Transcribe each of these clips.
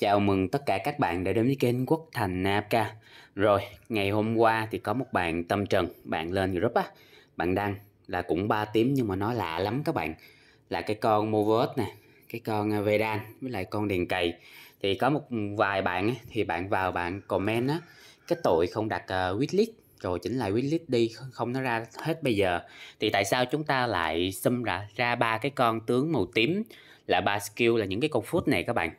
Chào mừng tất cả các bạn đã đến với kênh Quốc Thành Napka Rồi, ngày hôm qua thì có một bạn tâm trần, bạn lên group á Bạn đăng là cũng ba tím nhưng mà nó lạ lắm các bạn Là cái con Movert nè, cái con à, Vedan với lại con Đèn Cày Thì có một vài bạn ấy, thì bạn vào bạn comment á Cái tội không đặt uh, à, wishlist rồi chỉnh lại wishlist đi không nó ra hết bây giờ thì tại sao chúng ta lại xâm ra ra ba cái con tướng màu tím là ba skill là những cái con phút này các bạn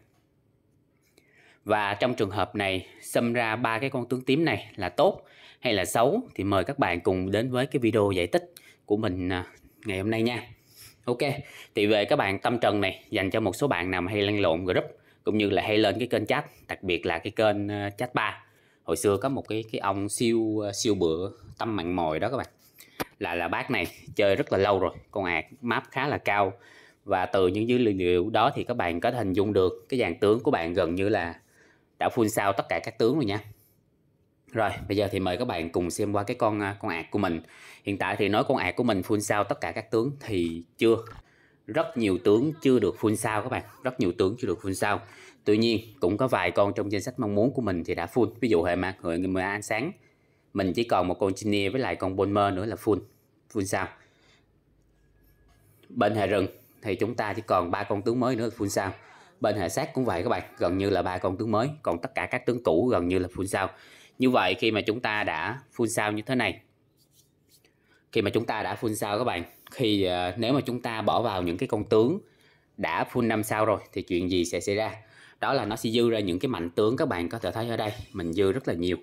và trong trường hợp này, xâm ra ba cái con tướng tím này là tốt hay là xấu thì mời các bạn cùng đến với cái video giải tích của mình à, ngày hôm nay nha. Ok, thì về các bạn tâm trần này dành cho một số bạn nào mà hay lăn lộn group cũng như là hay lên cái kênh chat, đặc biệt là cái kênh à, chat ba Hồi xưa có một cái cái ông siêu à, siêu bựa tâm mạng mồi đó các bạn. Là là bác này chơi rất là lâu rồi, con ạc à, map khá là cao và từ những dữ liệu đó thì các bạn có hình dung được cái dàn tướng của bạn gần như là đã phun sao tất cả các tướng rồi nha rồi bây giờ thì mời các bạn cùng xem qua cái con à, con ạc của mình hiện tại thì nói con ạc của mình phun sao tất cả các tướng thì chưa rất nhiều tướng chưa được phun sao các bạn rất nhiều tướng chưa được phun sao tuy nhiên cũng có vài con trong danh sách mong muốn của mình thì đã phun. ví dụ hệ mạc hệ người mưa ánh sáng mình chỉ còn một con Chinia với lại con Bomber nữa là phun phun sao bên hệ rừng thì chúng ta chỉ còn ba con tướng mới nữa là full sao bên hệ sát cũng vậy các bạn gần như là ba con tướng mới còn tất cả các tướng cũ gần như là full sao như vậy khi mà chúng ta đã full sao như thế này khi mà chúng ta đã full sao các bạn khi ờ, nếu mà chúng ta bỏ vào những cái con tướng đã full năm sao rồi thì chuyện gì sẽ xảy ra đó là nó sẽ dư ra những cái mạnh tướng các bạn có thể thấy ở đây mình dư rất là nhiều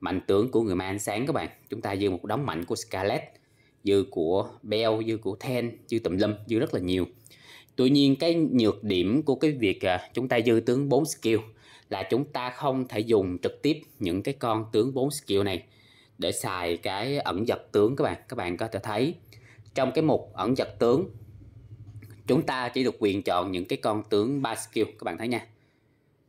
mạnh tướng của người ma ánh sáng các bạn chúng ta dư một đống mạnh của Scarlet dư của Bell dư của Ten dư tùm lum dư rất là nhiều Tuy nhiên cái nhược điểm của cái việc à, chúng ta dư tướng 4 skill là chúng ta không thể dùng trực tiếp những cái con tướng 4 skill này để xài cái ẩn giật tướng các bạn. Các bạn có thể thấy trong cái mục ẩn giật tướng chúng ta chỉ được quyền chọn những cái con tướng 3 skill các bạn thấy nha.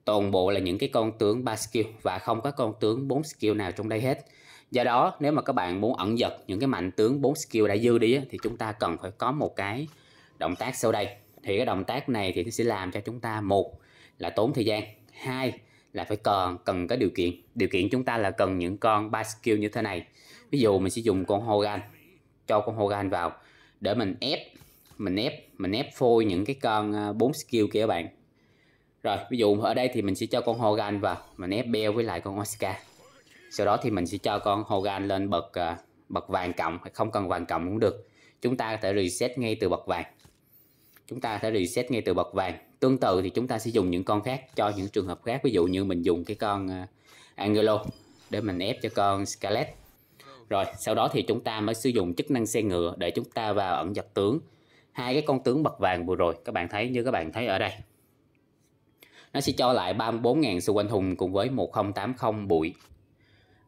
Toàn bộ là những cái con tướng 3 skill và không có con tướng 4 skill nào trong đây hết. Do đó nếu mà các bạn muốn ẩn giật những cái mạnh tướng 4 skill đã dư đi thì chúng ta cần phải có một cái động tác sau đây thì cái động tác này thì nó sẽ làm cho chúng ta một là tốn thời gian hai là phải cần cần cái điều kiện điều kiện chúng ta là cần những con ba skill như thế này ví dụ mình sẽ dùng con Hogan cho con Hogan vào để mình ép mình ép mình ép phôi những cái con à, bốn skill kia các bạn rồi ví dụ ở đây thì mình sẽ cho con Hogan vào mình ép beo với lại con Oscar sau đó thì mình sẽ cho con Hogan lên bậc à, bậc vàng cộng không cần vàng cộng cũng được chúng ta có thể reset ngay từ bậc vàng chúng ta sẽ reset ngay từ bậc vàng tương tự thì chúng ta sẽ dùng những con khác cho những trường hợp khác ví dụ như mình dùng cái con à, Angelo để mình ép cho con Scarlet rồi sau đó thì chúng ta mới sử dụng chức năng xe ngựa để chúng ta vào ẩn giật tướng hai cái con tướng bậc vàng vừa rồi các bạn thấy như các bạn thấy ở đây nó sẽ cho lại 34.000 xu quanh hùng cùng với 1080 bụi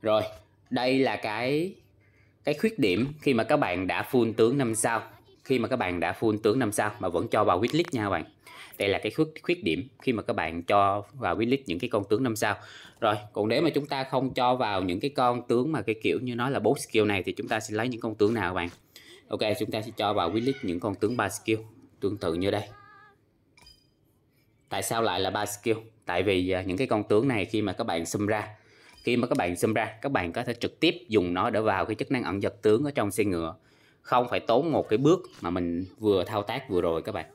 rồi đây là cái cái khuyết điểm khi mà các bạn đã full tướng năm sao khi mà các bạn đã full tướng 5 sao mà vẫn cho vào whitelist nha các bạn đây là cái khuyết khuyết điểm khi mà các bạn cho vào whitelist những cái con tướng 5 sao rồi còn nếu mà chúng ta không cho vào những cái con tướng mà cái kiểu như nói là 4 skill này thì chúng ta sẽ lấy những con tướng nào các bạn ok chúng ta sẽ cho vào whitelist những con tướng 3 skill tương tự như đây tại sao lại là 3 skill tại vì à, những cái con tướng này khi mà các bạn xâm ra khi mà các bạn xâm ra các bạn có thể trực tiếp dùng nó để vào cái chức năng ẩn giật tướng ở trong xe ngựa không phải tốn một cái bước mà mình vừa thao tác vừa rồi các bạn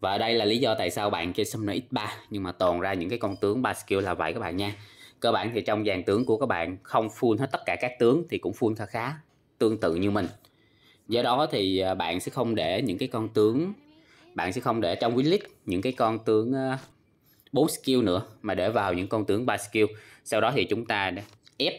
và đây là lý do tại sao bạn chơi Summoner X3 nhưng mà toàn ra những cái con tướng 3 skill là vậy các bạn nha cơ bản thì trong dàn tướng của các bạn không full hết tất cả các tướng thì cũng full khá khá tương tự như mình do đó thì à, bạn sẽ không để những cái con tướng bạn sẽ không để trong winlist những cái con tướng 4 à, skill nữa mà để vào những con tướng 3 skill sau đó thì chúng ta ép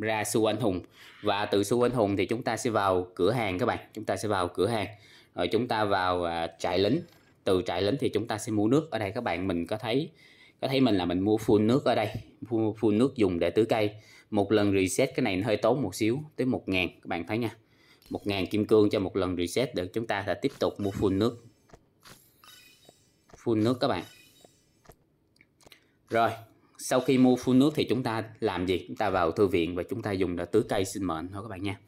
ra Su Anh Hùng và từ Su Anh Hùng thì chúng ta sẽ vào cửa hàng các bạn chúng ta sẽ vào cửa hàng rồi chúng ta vào à, trại lính từ trại lính thì chúng ta sẽ mua nước ở đây các bạn mình có thấy có thấy mình là mình mua full nước ở đây mua full nước dùng để tưới cây một lần reset cái này hơi tốn một xíu tới 1 ngàn các bạn thấy nha 1 ngàn kim cương cho một lần reset được chúng ta sẽ tiếp tục mua full nước full nước các bạn rồi sau khi mua phun nước thì chúng ta làm gì chúng ta vào thư viện và chúng ta dùng là tưới cây sinh mệnh thôi các bạn nha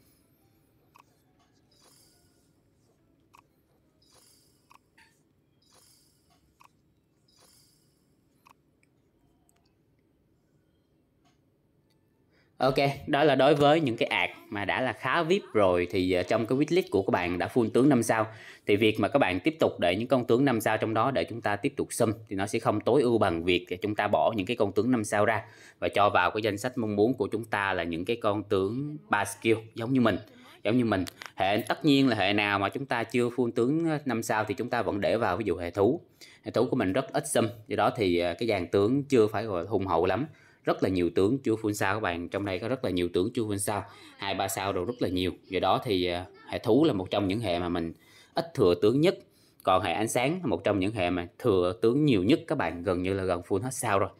Ok, đó là đối với những cái ạc mà đã là khá VIP rồi thì ờ, trong cái wishlist của các bạn đã full tướng 5 sao thì việc mà các bạn tiếp tục để những con tướng 5 sao trong đó để chúng ta tiếp tục sum thì nó sẽ không tối ưu bằng việc chúng ta bỏ những cái con tướng 5 sao ra và cho vào cái danh sách mong muốn của chúng ta là những cái con tướng 3 skill giống như mình giống như mình hệ tất nhiên là hệ nào mà chúng ta chưa full tướng ờ, năm sao thì chúng ta vẫn để vào ví dụ hệ thú hệ thú của mình rất ít sum do đó thì ờ, cái dàn tướng chưa phải gọi hùng hậu lắm rất là nhiều tướng chưa full sao các bạn trong đây có rất là nhiều tướng chưa full sao hai ba sao đồ rất là nhiều do đó thì à, hệ thú là một trong những hệ mà mình ít thừa tướng nhất còn hệ ánh sáng là một trong những hệ mà thừa tướng nhiều nhất các bạn gần như là gần full hết sao rồi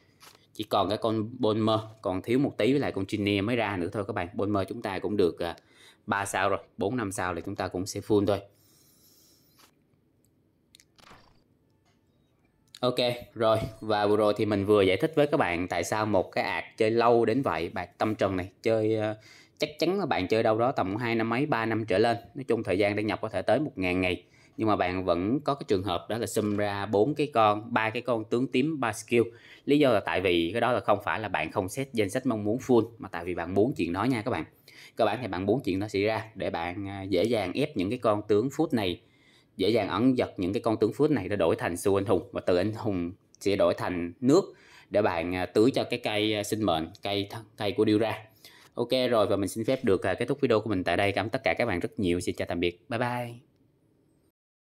chỉ còn cái con Bonmer còn thiếu một tí với lại con Genie mới ra nữa thôi các bạn Bonmer chúng ta cũng được 3 à, sao rồi 4 năm sao thì chúng ta cũng sẽ full thôi Ok, rồi và vừa rồi thì mình vừa giải thích với các bạn tại sao một cái ạc chơi lâu đến vậy, bạc tâm trần này chơi ờ, chắc chắn là bạn chơi đâu đó tầm hai năm mấy, 3 năm trở lên. Nói chung thời gian đăng nhập có thể tới 1.000 ngày. Nhưng mà bạn vẫn có cái trường hợp đó là sum ra bốn cái con, ba cái con tướng tím, ba skill. Lý do là tại vì cái đó là không phải là bạn không xét danh sách mong muốn full mà tại vì bạn muốn chuyện đó nha các bạn. Cơ bản thì bạn muốn chuyện đó xảy ra để bạn à, dễ dàng ép những cái con tướng phút này dễ dàng ẩn giật những cái con tướng phước này để đổi thành siêu anh hùng và từ anh hùng sẽ đổi thành nước để bạn à, tưới cho cái cây à, sinh mệnh cây cây của điêu ra ok rồi và mình xin phép được à, kết thúc video của mình tại đây cảm ơn tất cả các bạn rất nhiều xin chào tạm biệt bye bye